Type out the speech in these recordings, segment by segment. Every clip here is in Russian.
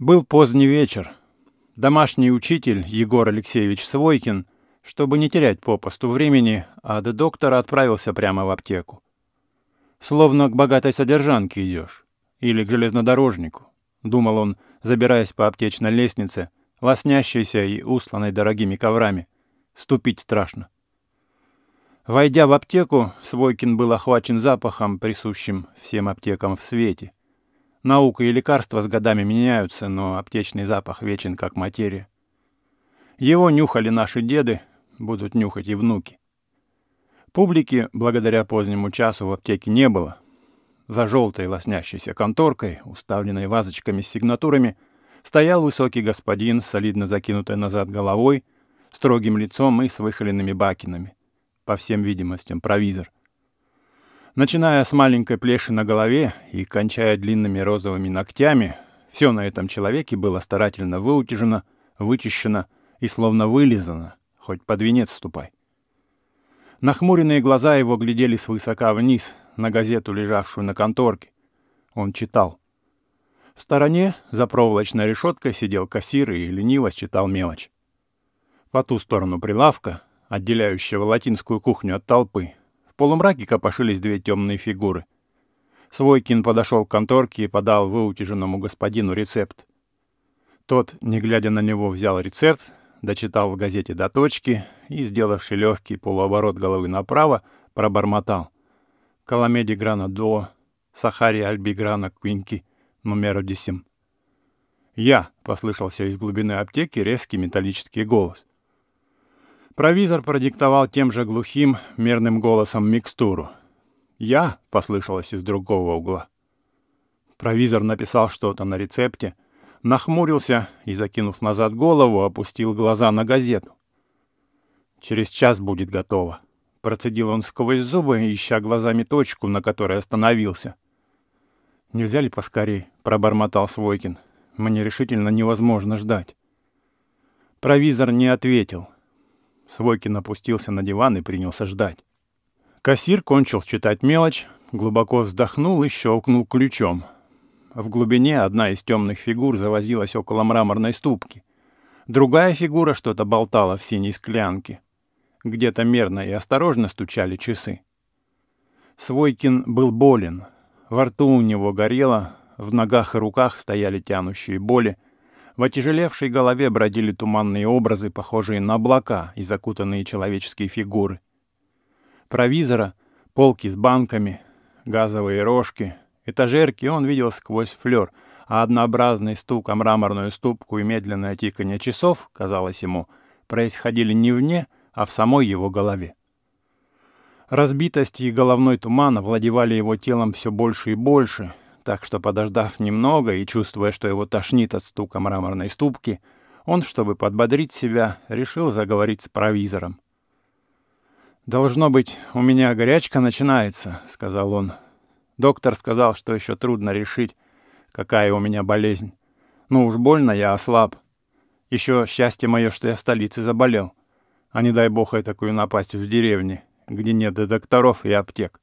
Был поздний вечер. Домашний учитель Егор Алексеевич Свойкин, чтобы не терять попосту времени, а до доктора отправился прямо в аптеку. Словно к богатой содержанке идешь. Или к железнодорожнику, — думал он, забираясь по аптечной лестнице, лоснящейся и усланной дорогими коврами. Ступить страшно. Войдя в аптеку, Свойкин был охвачен запахом, присущим всем аптекам в свете — Наука и лекарства с годами меняются, но аптечный запах вечен как материя. Его нюхали наши деды, будут нюхать и внуки. Публики, благодаря позднему часу, в аптеке не было. За желтой лоснящейся конторкой, уставленной вазочками с сигнатурами, стоял высокий господин с солидно закинутой назад головой, строгим лицом и с выхоленными бакинами. По всем видимостям, провизор — начиная с маленькой плеши на голове и кончая длинными розовыми ногтями, все на этом человеке было старательно выутяжено, вычищено и словно вылизано, хоть под венец ступай. Нахмуренные глаза его глядели свысока вниз, на газету, лежавшую на конторке. Он читал. В стороне, за проволочной решеткой, сидел кассир и лениво считал мелочь. По ту сторону прилавка, отделяющего латинскую кухню от толпы, полумраке копошились две темные фигуры. Свойкин подошел к конторке и подал выутяженному господину рецепт. Тот, не глядя на него, взял рецепт, дочитал в газете до точки и, сделавший легкий полуоборот головы направо, пробормотал. Каламеди грана до, Сахари альби грана квинки, номеро десим. «Я!» — послышался из глубины аптеки резкий металлический голос. Провизор продиктовал тем же глухим, мерным голосом микстуру. «Я?» — послышалось из другого угла. Провизор написал что-то на рецепте, нахмурился и, закинув назад голову, опустил глаза на газету. «Через час будет готово», — процедил он сквозь зубы, ища глазами точку, на которой остановился. «Нельзя ли поскорей?» — пробормотал Свойкин. «Мне решительно невозможно ждать». Провизор не ответил — Свойкин опустился на диван и принялся ждать. Кассир кончил читать мелочь, глубоко вздохнул и щелкнул ключом. В глубине одна из темных фигур завозилась около мраморной ступки. Другая фигура что-то болтала в синей склянке. Где-то мерно и осторожно стучали часы. Свойкин был болен. Во рту у него горело, в ногах и руках стояли тянущие боли — в отяжелевшей голове бродили туманные образы, похожие на облака и закутанные человеческие фигуры. Провизора, полки с банками, газовые рожки, этажерки он видел сквозь флёр, а однообразный стук о мраморную ступку и медленное тиканье часов, казалось ему, происходили не вне, а в самой его голове. Разбитость и головной туман овладевали его телом все больше и больше, так что, подождав немного и чувствуя, что его тошнит от стука мраморной ступки, он, чтобы подбодрить себя, решил заговорить с провизором. «Должно быть, у меня горячка начинается», — сказал он. Доктор сказал, что еще трудно решить, какая у меня болезнь. Ну уж больно я ослаб. Еще счастье мое, что я в столице заболел. А не дай бог я такую напасть в деревне, где нет и докторов, и аптек.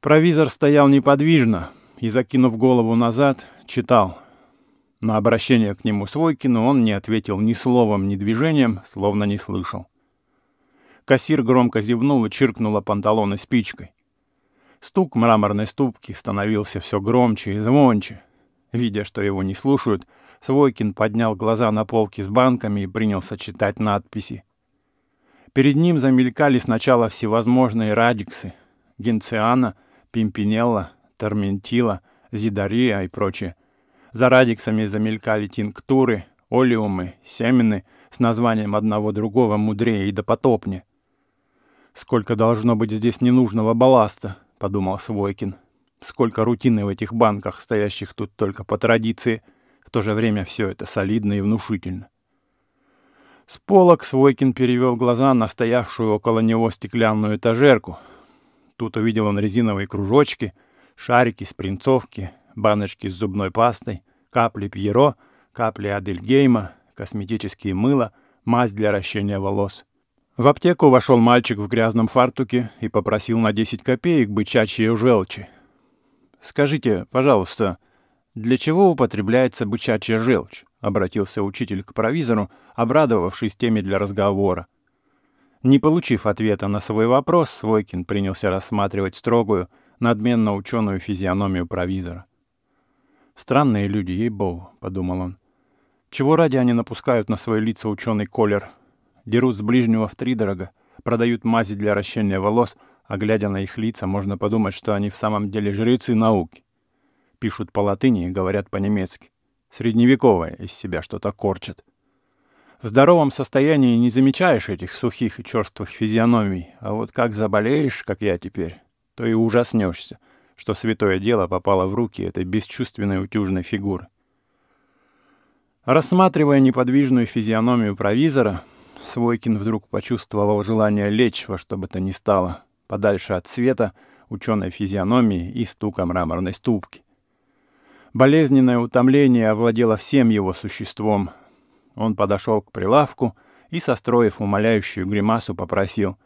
Провизор стоял неподвижно и, закинув голову назад, читал. На обращение к нему Свойкину он не ответил ни словом, ни движением, словно не слышал. Кассир громко зевнул и чиркнула панталоны спичкой. Стук мраморной ступки становился все громче и звонче. Видя, что его не слушают, Свойкин поднял глаза на полки с банками и принялся читать надписи. Перед ним замелькали сначала всевозможные радиксы — генциана — пимпинелла, торментила, зидария и прочее. За радиксами замелькали тинктуры, олеумы, семены с названием одного другого мудрее и допотопнее. «Сколько должно быть здесь ненужного балласта», — подумал Свойкин. «Сколько рутины в этих банках, стоящих тут только по традиции. В то же время все это солидно и внушительно». С полок Свойкин перевел глаза на стоявшую около него стеклянную этажерку, Тут увидел он резиновые кружочки, шарики с принцовки, баночки с зубной пастой, капли пьеро, капли адельгейма, косметические мыла, мазь для ращения волос. В аптеку вошел мальчик в грязном фартуке и попросил на 10 копеек бычачьи желчи. «Скажите, пожалуйста, для чего употребляется бычачья желчь?» — обратился учитель к провизору, обрадовавшись теме для разговора. Не получив ответа на свой вопрос, Свойкин принялся рассматривать строгую, надменно ученую физиономию провизора. «Странные люди, ей-богу», — подумал он. «Чего ради они напускают на свои лица ученый колер? Дерут с ближнего в втридорога, продают мази для ращения волос, а глядя на их лица, можно подумать, что они в самом деле жрецы науки. Пишут по-латыни и говорят по-немецки. Средневековое из себя что-то корчат. В здоровом состоянии не замечаешь этих сухих и черствых физиономий, а вот как заболеешь, как я теперь, то и ужаснешься, что святое дело попало в руки этой бесчувственной утюжной фигуры. Рассматривая неподвижную физиономию провизора, Свойкин вдруг почувствовал желание лечь во что бы то ни стало, подальше от света, ученой физиономии и стука мраморной ступки. Болезненное утомление овладело всем его существом, он подошел к прилавку и, состроив умоляющую гримасу, попросил.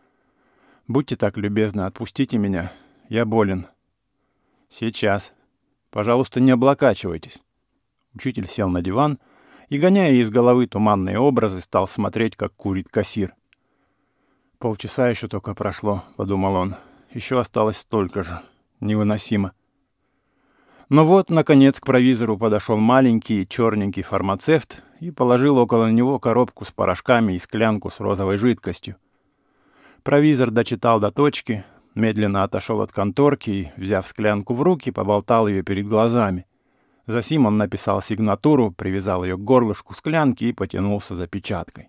«Будьте так любезны, отпустите меня. Я болен». «Сейчас. Пожалуйста, не облокачивайтесь». Учитель сел на диван и, гоняя из головы туманные образы, стал смотреть, как курит кассир. «Полчаса еще только прошло», — подумал он. «Еще осталось столько же. Невыносимо». Но вот, наконец, к провизору подошел маленький черненький фармацевт и положил около него коробку с порошками и склянку с розовой жидкостью. Провизор дочитал до точки, медленно отошел от конторки и, взяв склянку в руки, поболтал ее перед глазами. Засим он написал сигнатуру, привязал ее к горлышку склянки и потянулся за печаткой.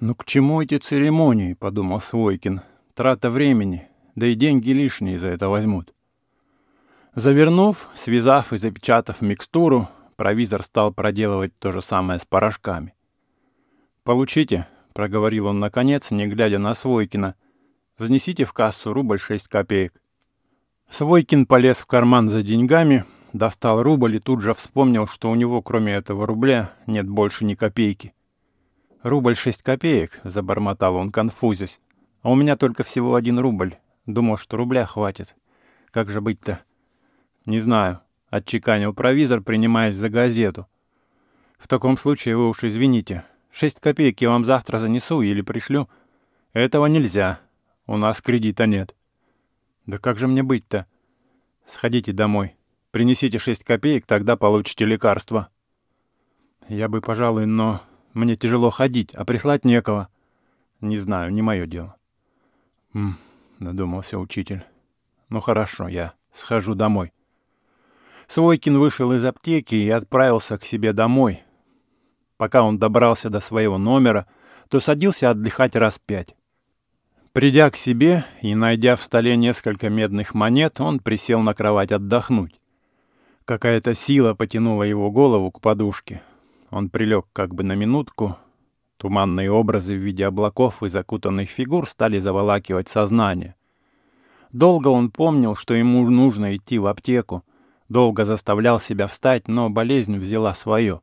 «Ну к чему эти церемонии?» — подумал Свойкин. «Трата времени, да и деньги лишние за это возьмут». Завернув, связав и запечатав микстуру, Провизор стал проделывать то же самое с порошками. «Получите», — проговорил он наконец, не глядя на Свойкина. «Внесите в кассу рубль шесть копеек». Свойкин полез в карман за деньгами, достал рубль и тут же вспомнил, что у него кроме этого рубля нет больше ни копейки. «Рубль шесть копеек», — забормотал он, конфузясь. «А у меня только всего один рубль. Думал, что рубля хватит. Как же быть-то?» «Не знаю», — отчеканил провизор, принимаясь за газету. «В таком случае вы уж извините. Шесть копеек я вам завтра занесу или пришлю. Этого нельзя. У нас кредита нет». «Да как же мне быть-то?» «Сходите домой. Принесите шесть копеек, тогда получите лекарство». «Я бы, пожалуй, но мне тяжело ходить, а прислать некого». «Не знаю, не мое дело». «М -м, надумался учитель. «Ну хорошо, я схожу домой». Свойкин вышел из аптеки и отправился к себе домой. Пока он добрался до своего номера, то садился отдыхать раз пять. Придя к себе и найдя в столе несколько медных монет, он присел на кровать отдохнуть. Какая-то сила потянула его голову к подушке. Он прилег как бы на минутку. Туманные образы в виде облаков и закутанных фигур стали заволакивать сознание. Долго он помнил, что ему нужно идти в аптеку, Долго заставлял себя встать, но болезнь взяла свое.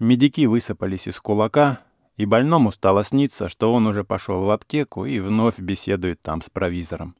Медики высыпались из кулака, и больному стало сниться, что он уже пошел в аптеку и вновь беседует там с провизором.